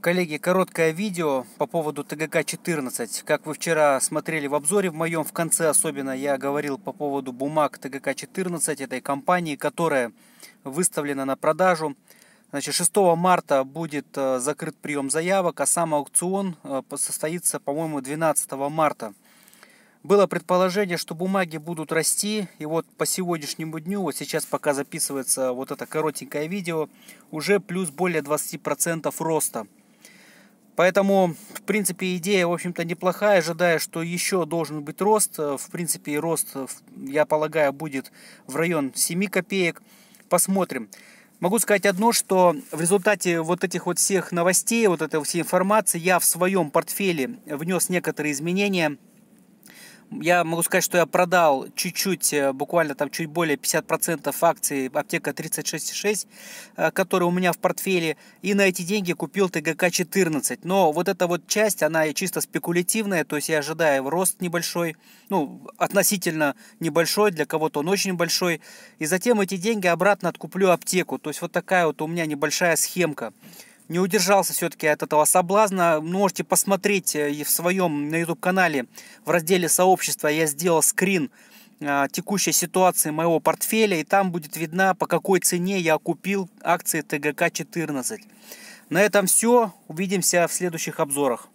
Коллеги, короткое видео по поводу ТГК-14. Как вы вчера смотрели в обзоре в моем, в конце особенно, я говорил по поводу бумаг ТГК-14, этой компании, которая выставлена на продажу. Значит, 6 марта будет э, закрыт прием заявок, а сам аукцион э, состоится, по-моему, 12 марта. Было предположение, что бумаги будут расти, и вот по сегодняшнему дню, вот сейчас пока записывается вот это коротенькое видео, уже плюс более 20% роста – Поэтому, в принципе, идея, в общем-то, неплохая, ожидая, что еще должен быть рост. Э, в принципе, рост, э, я полагаю, будет в район 7 копеек. Посмотрим. Могу сказать одно, что в результате вот этих вот всех новостей, вот этой всей информации, я в своем портфеле внес некоторые изменения – я могу сказать, что я продал чуть-чуть, э, буквально там чуть более 50% акций аптека 36,6, э, которые у меня в портфеле, и на эти деньги купил ТГК-14. Но вот эта вот часть, она чисто спекулятивная, то есть я ожидаю рост небольшой, ну, относительно небольшой, для кого-то он очень большой, и затем эти деньги обратно откуплю аптеку. То есть вот такая вот у меня небольшая схемка не удержался все-таки от этого соблазна. Можете посмотреть э, в своем на YouTube-канале в разделе сообщества я сделал скрин э, текущей ситуации моего портфеля, и там будет видна, по какой цене я купил акции ТГК-14. На этом все. Увидимся в следующих обзорах.